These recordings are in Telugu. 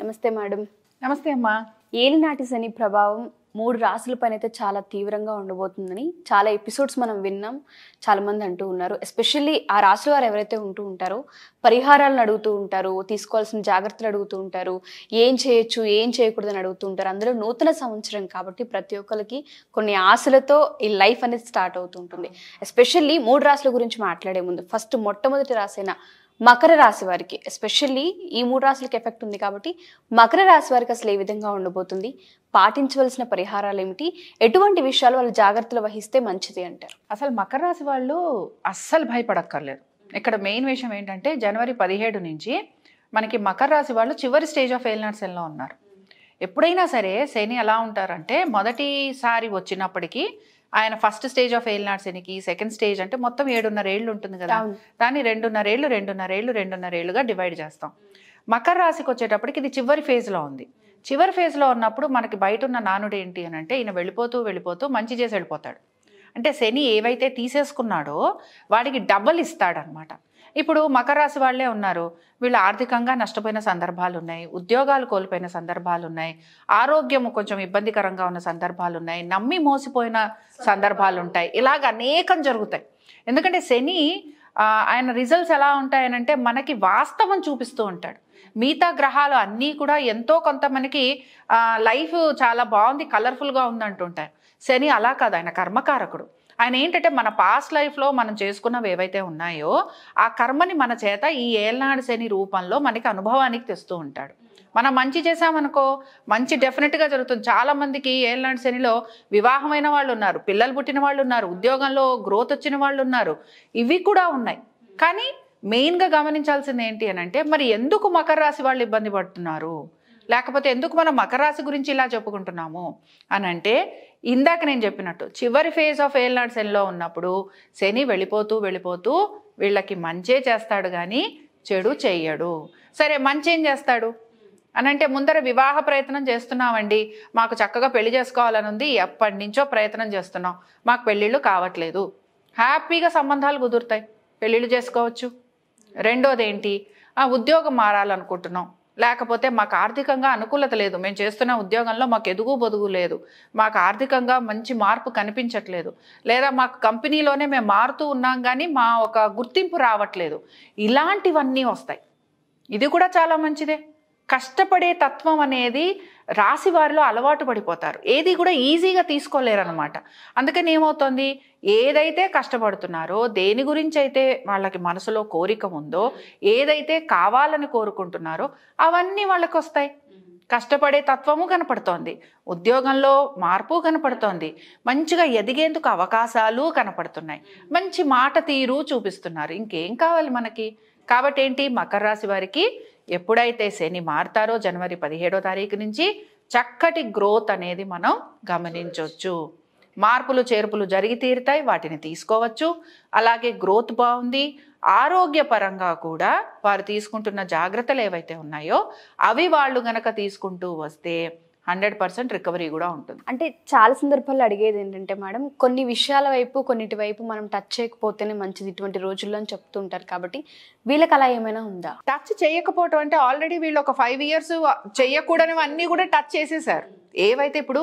నమస్తే మేడం నమస్తే అమ్మా ఏలినాటి శని ప్రభావం మూడు రాసుల పైన అయితే చాలా తీవ్రంగా ఉండబోతుందని చాలా ఎపిసోడ్స్ మనం విన్నాం చాలామంది అంటూ ఉన్నారు ఎస్పెషల్లీ ఆ రాసుల వారు ఎవరైతే ఉంటూ ఉంటారో పరిహారాలను అడుగుతూ ఉంటారు తీసుకోవాల్సిన జాగ్రత్తలు అడుగుతూ ఉంటారు ఏం చేయొచ్చు ఏం చేయకూడదని అడుగుతూ ఉంటారు అందులో నూతన సంవత్సరం కాబట్టి ప్రతి ఒక్కరికి కొన్ని ఆశలతో ఈ లైఫ్ అనేది స్టార్ట్ అవుతూ ఉంటుంది ఎస్పెషల్లీ మూడు రాసుల గురించి మాట్లాడే ముందు ఫస్ట్ మొట్టమొదటి రాసైన మకర రాశి వారికి ఎస్పెషల్లీ ఈ మూడు రాశులకి ఎఫెక్ట్ ఉంది కాబట్టి మకర రాశి వారికి అసలు ఏ విధంగా ఉండబోతుంది పాటించవలసిన పరిహారాలు ఏమిటి ఎటువంటి విషయాలు వాళ్ళు జాగ్రత్తలు వహిస్తే మంచిది అంటారు అసలు మకర రాశి వాళ్ళు అస్సలు భయపడక్కర్లేదు ఇక్కడ మెయిన్ విషయం ఏంటంటే జనవరి పదిహేడు నుంచి మనకి మకర రాశి వాళ్ళు చివరి స్టేజ్ ఆఫ్ ఎయిల్ సెల్లో ఉన్నారు ఎప్పుడైనా సరే శని ఎలా ఉంటారంటే మొదటిసారి వచ్చినప్పటికీ ఆయన ఫస్ట్ స్టేజ్ ఆఫ్ ఎయిల్ నాట్సినికి సెకండ్ స్టేజ్ అంటే మొత్తం ఏడున్నర ఏళ్ళు ఉంటుంది కదా దాన్ని రెండున్నర ఏళ్ళు రెండున్నర ఏళ్ళు రెండున్నర ఏళ్ళుగా డివైడ్ చేస్తాం మకర రాశికి వచ్చేటప్పటికి ఇది చివరి ఫేజ్లో ఉంది చివరి ఫేజ్లో ఉన్నప్పుడు మనకి బయట ఉన్న నానుడు ఏంటి అని అంటే ఈయన వెళ్ళిపోతూ వెళ్ళిపోతూ మంచి చేసి వెళ్ళిపోతాడు అంటే శని ఏవైతే తీసేసుకున్నాడో వాడికి డబ్బలు ఇస్తాడనమాట ఇప్పుడు మకర రాశి వాళ్ళే ఉన్నారు వీళ్ళు ఆర్థికంగా నష్టపోయిన సందర్భాలు ఉన్నాయి ఉద్యోగాలు కోల్పోయిన సందర్భాలు ఉన్నాయి ఆరోగ్యము కొంచెం ఇబ్బందికరంగా ఉన్న సందర్భాలు ఉన్నాయి నమ్మి మోసిపోయిన సందర్భాలు ఉంటాయి ఇలాగ అనేకం జరుగుతాయి ఎందుకంటే శని ఆయన రిజల్ట్స్ ఎలా ఉంటాయనంటే మనకి వాస్తవం చూపిస్తూ ఉంటాడు మిగతా గ్రహాలు అన్నీ కూడా ఎంతో కొంత మనకి లైఫ్ చాలా బాగుంది కలర్ఫుల్గా ఉందంటుంటారు శని అలా కాదు ఆయన కర్మకారకుడు ఆయన ఏంటంటే మన పాస్ట్ లైఫ్లో మనం చేసుకున్నవి ఏవైతే ఉన్నాయో ఆ కర్మని మన చేత ఈ ఏలనాడు శని రూపంలో మనకి అనుభవానికి తెస్తూ ఉంటాడు మనం మంచి చేసామనుకో మంచి డెఫినెట్గా జరుగుతుంది చాలామందికి ఏలనాడు శనిలో వివాహమైన వాళ్ళు ఉన్నారు పిల్లలు పుట్టిన వాళ్ళు ఉన్నారు ఉద్యోగంలో గ్రోత్ వచ్చిన వాళ్ళు ఉన్నారు ఇవి కూడా ఉన్నాయి కానీ మెయిన్గా గమనించాల్సింది ఏంటి అని అంటే మరి ఎందుకు మకర రాశి వాళ్ళు ఇబ్బంది పడుతున్నారు లేకపోతే ఎందుకు మనం మకరాశి గురించి ఇలా చెప్పుకుంటున్నాము అని అంటే ఇందాక నేను చెప్పినట్టు చివరి ఫేజ్ ఆఫ్ ఏల్నాడు శనిలో ఉన్నప్పుడు శని వెళ్ళిపోతూ వెళ్ళిపోతూ వీళ్ళకి మంచే చేస్తాడు కానీ చెడు చెయ్యడు సరే మంచి ఏం చేస్తాడు అనంటే ముందర వివాహ ప్రయత్నం చేస్తున్నామండి మాకు చక్కగా పెళ్లి చేసుకోవాలని ఉంది ఎప్పటి నుంచో ప్రయత్నం చేస్తున్నాం మాకు పెళ్ళిళ్ళు కావట్లేదు హ్యాపీగా సంబంధాలు కుదురుతాయి పెళ్ళిళ్ళు చేసుకోవచ్చు రెండోది ఏంటి ఉద్యోగం మారాలనుకుంటున్నాం లేకపోతే మాకు ఆర్థికంగా అనుకూలత లేదు మేము చేస్తున్న ఉద్యోగంలో మాకు ఎదుగు బొదుగు లేదు మాకు ఆర్థికంగా మంచి మార్పు కనిపించట్లేదు లేదా మాకు కంపెనీలోనే మేము మారుతూ ఉన్నాం కానీ మా ఒక గుర్తింపు రావట్లేదు ఇలాంటివన్నీ వస్తాయి ఇది కూడా చాలా మంచిదే కష్టపడే తత్వం అనేది రాసి వారిలో అలవాటు పడిపోతారు ఏది కూడా ఈజీగా తీసుకోలేరు అనమాట అందుకని ఏమవుతుంది ఏదైతే కష్టపడుతున్నారో దేని గురించి అయితే వాళ్ళకి మనసులో కోరిక ఉందో ఏదైతే కావాలని కోరుకుంటున్నారో అవన్నీ వాళ్ళకి వస్తాయి కష్టపడే తత్వము కనపడుతోంది ఉద్యోగంలో మార్పు కనపడుతోంది మంచిగా ఎదిగేందుకు అవకాశాలు కనపడుతున్నాయి మంచి మాట తీరు చూపిస్తున్నారు ఇంకేం కావాలి మనకి కాబట్టి ఏంటి మకర రాశి వారికి ఎప్పుడైతే శని మారుతారో జనవరి పదిహేడో తారీఖు నుంచి చక్కటి గ్రోత్ అనేది మనం గమనించవచ్చు మార్పులు చేర్పులు జరిగి తీరుతాయి వాటిని తీసుకోవచ్చు అలాగే గ్రోత్ బాగుంది ఆరోగ్యపరంగా కూడా వారు తీసుకుంటున్న జాగ్రత్తలు ఏవైతే ఉన్నాయో అవి వాళ్ళు గనక తీసుకుంటూ వస్తే హండ్రెడ్ పర్సెంట్ రికవరీ కూడా ఉంటుంది అంటే చాలా సందర్భాల్లో అడిగేది ఏంటంటే మేడం కొన్ని విషయాల వైపు కొన్నిటి వైపు మనం టచ్ చేయకపోతేనే మంచిది ఇటువంటి రోజుల్లో చెప్తూ ఉంటారు కాబట్టి వీళ్ళకి అలా ఏమైనా ఉందా టచ్ చేయకపోవటం అంటే ఆల్రెడీ వీళ్ళు ఒక ఫైవ్ ఇయర్స్ అన్నీ కూడా టచ్ చేసేసారు ఏవైతే ఇప్పుడు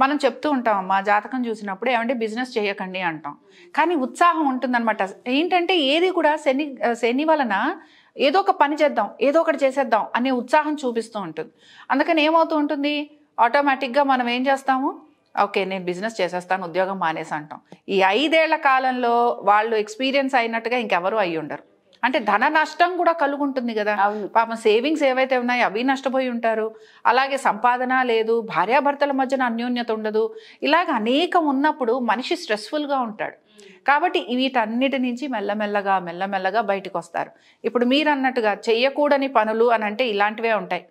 మనం చెప్తూ ఉంటాం మా జాతకం చూసినప్పుడు ఏమంటే బిజినెస్ చేయకండి అంటాం కానీ ఉత్సాహం ఉంటుందన్నమాట ఏంటంటే ఏది కూడా శని శని వలన ఏదో ఒక పని చేద్దాం ఏదో ఒకటి చేసేద్దాం అనే ఉత్సాహం చూపిస్తూ ఉంటుంది అందుకని ఏమవుతూ ఉంటుంది ఆటోమేటిక్గా మనం ఏం చేస్తాము ఓకే నేను బిజినెస్ చేసేస్తాను ఉద్యోగం మానేసి అంటాం ఈ ఐదేళ్ల కాలంలో వాళ్ళు ఎక్స్పీరియన్స్ అయినట్టుగా ఇంకెవరూ అయ్యి ఉండరు అంటే ధన నష్టం కూడా కలుగుంటుంది కదా పాపం సేవింగ్స్ ఏవైతే ఉన్నాయో అవి నష్టపోయి ఉంటారు అలాగే సంపాదన లేదు భార్యాభర్తల మధ్యన అన్యోన్యత ఉండదు ఇలాగ అనేకం ఉన్నప్పుడు మనిషి స్ట్రెస్ఫుల్గా ఉంటాడు కాబట్టి వీటన్నిటి నుంచి మెల్లమెల్లగా మెల్లమెల్లగా బయటకు వస్తారు ఇప్పుడు మీరు అన్నట్టుగా చెయ్యకూడని పనులు అని అంటే ఇలాంటివే ఉంటాయి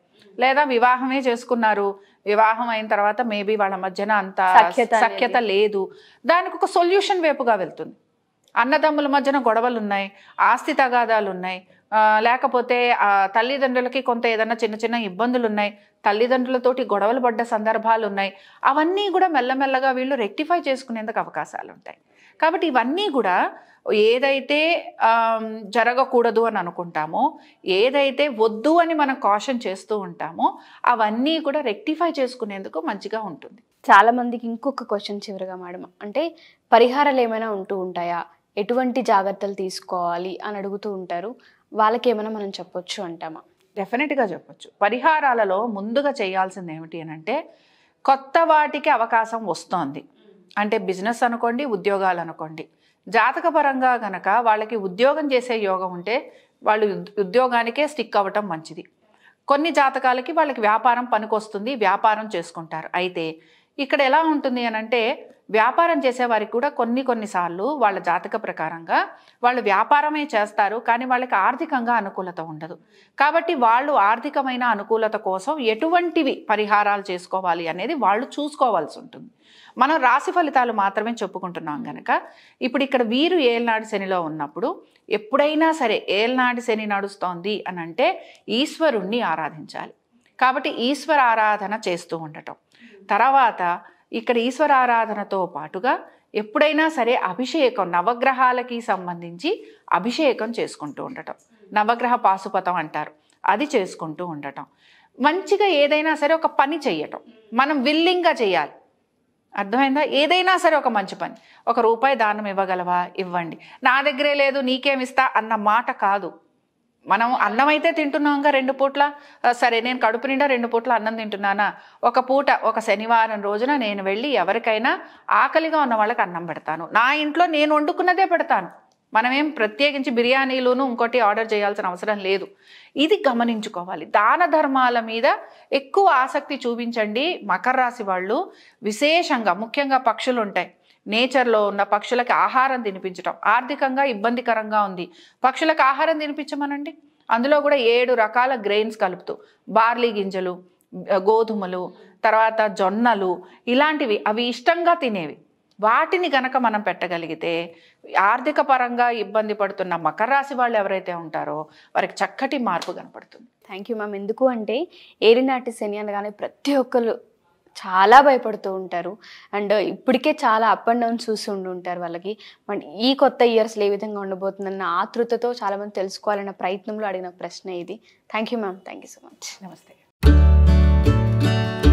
లేదా వివాహమే చేసుకున్నారు వివాహం అయిన తర్వాత మేబీ వాళ్ళ మధ్యన అంత సఖ్యత లేదు దానికి ఒక సొల్యూషన్ వైపుగా వెళ్తుంది అన్నదమ్ముల మధ్యన గొడవలు ఉన్నాయి ఆస్తి తగాదాలు ఉన్నాయి లేకపోతే తల్లిదండ్రులకి కొంత ఏదైనా చిన్న చిన్న ఇబ్బందులు ఉన్నాయి తల్లిదండ్రులతోటి గొడవలు పడ్డ సందర్భాలు ఉన్నాయి అవన్నీ కూడా మెల్లమెల్లగా వీళ్ళు రెక్టిఫై చేసుకునేందుకు అవకాశాలు ఉంటాయి కాబట్టి ఇవన్నీ కూడా ఏదైతే జరగకూడదు అని అనుకుంటామో ఏదైతే వద్దు అని మనం కాషన్ చేస్తూ ఉంటామో అవన్నీ కూడా రెక్టిఫై చేసుకునేందుకు మంచిగా ఉంటుంది చాలామందికి ఇంకొక క్వశ్చన్ చివరిగా మేడం అంటే పరిహారాలు ఏమైనా ఉంటూ ఉంటాయా ఎటువంటి జాగ్రత్తలు తీసుకోవాలి అని అడుగుతూ ఉంటారు వాళ్ళకి ఏమైనా మనం చెప్పొచ్చు అంటామా డెఫినెట్గా చెప్పొచ్చు పరిహారాలలో ముందుగా చేయాల్సింది ఏమిటి అని అంటే కొత్త వాటికి అవకాశం వస్తోంది అంటే బిజినెస్ అనుకోండి ఉద్యోగాలు అనుకోండి జాతకపరంగా గనక వాళ్ళకి ఉద్యోగం చేసే యోగం ఉంటే వాళ్ళు ఉద్యోగానికే స్టిక్ అవ్వటం మంచిది కొన్ని జాతకాలకి వాళ్ళకి వ్యాపారం పనికొస్తుంది వ్యాపారం చేసుకుంటారు అయితే ఇక్కడ ఎలా ఉంటుంది అని అంటే వ్యాపారం చేసేవారికి కూడా కొన్ని కొన్నిసార్లు వాళ్ళ జాతక ప్రకారంగా వాళ్ళు వ్యాపారమే చేస్తారు కానీ వాళ్ళకి ఆర్థికంగా అనుకూలత ఉండదు కాబట్టి వాళ్ళు ఆర్థికమైన అనుకూలత కోసం ఎటువంటివి పరిహారాలు చేసుకోవాలి అనేది వాళ్ళు చూసుకోవాల్సి ఉంటుంది మనం రాశి ఫలితాలు మాత్రమే చెప్పుకుంటున్నాం కనుక ఇప్పుడు ఇక్కడ వీరు ఏల్నాడు శనిలో ఉన్నప్పుడు ఎప్పుడైనా సరే ఏల్నాడు శని నడుస్తోంది అని అంటే ఈశ్వరుణ్ణి ఆరాధించాలి కాబట్టి ఈశ్వర ఆరాధన చేస్తూ ఉండటం తర్వాత ఇక్కడ ఈశ్వర ఆరాధనతో పాటుగా ఎప్పుడైనా సరే అభిషేకం నవగ్రహాలకి సంబంధించి అభిషేకం చేసుకుంటూ ఉండటం నవగ్రహ పాశుపతం అంటారు అది చేసుకుంటూ ఉండటం మంచిగా ఏదైనా సరే ఒక పని చేయటం మనం విల్లింగ్గా చేయాలి అర్థమైందా ఏదైనా సరే ఒక మంచి పని ఒక రూపాయి దానం ఇవ్వగలవా ఇవ్వండి నా దగ్గరే లేదు నీకేమిస్తా అన్న మాట కాదు మనం అన్నం అయితే తింటున్నాంగా రెండు పూట్ల సరే నేను కడుపు నిండా రెండు పూట్ల అన్నం తింటున్నానా ఒక పూట ఒక శనివారం రోజున నేను వెళ్ళి ఎవరికైనా ఆకలిగా ఉన్న వాళ్ళకి అన్నం పెడతాను నా ఇంట్లో నేను వండుకున్నదే పెడతాను మనమేం ప్రత్యేకించి బిర్యానీలోను ఇంకోటి ఆర్డర్ చేయాల్సిన అవసరం లేదు ఇది గమనించుకోవాలి దాన ధర్మాల మీద ఎక్కువ ఆసక్తి చూపించండి మకర రాశి వాళ్ళు విశేషంగా ముఖ్యంగా పక్షులు ఉంటాయి నేచర్లో ఉన్న పక్షులకి ఆహారం తినిపించడం ఆర్థికంగా ఇబ్బందికరంగా ఉంది పక్షులకు ఆహారం తినిపించమనండి అందులో కూడా ఏడు రకాల గ్రెయిన్స్ కలుపుతూ బార్లీ గింజలు గోధుమలు తర్వాత జొన్నలు ఇలాంటివి అవి ఇష్టంగా తినేవి వాటిని గనక మనం పెట్టగలిగితే ఆర్థిక పరంగా ఇబ్బంది పడుతున్న మకర రాశి వాళ్ళు ఎవరైతే ఉంటారో వారికి చక్కటి మార్పు కనపడుతుంది థ్యాంక్ యూ మ్యామ్ ఎందుకు అంటే ఏరినాటి శని అనగానే ప్రతి ఒక్కరు చాలా భయపడుతూ ఉంటారు అండ్ ఇప్పటికే చాలా అప్ అండ్ డౌన్స్ చూసి ఉండి ఉంటారు వాళ్ళకి మన ఈ కొత్త ఇయర్స్లో ఏ విధంగా ఉండబోతుందన్న ఆతృతతో చాలామంది తెలుసుకోవాలన్న ప్రయత్నంలో అడిగిన ప్రశ్న ఇది thank you ma'am thank you so much నమస్తే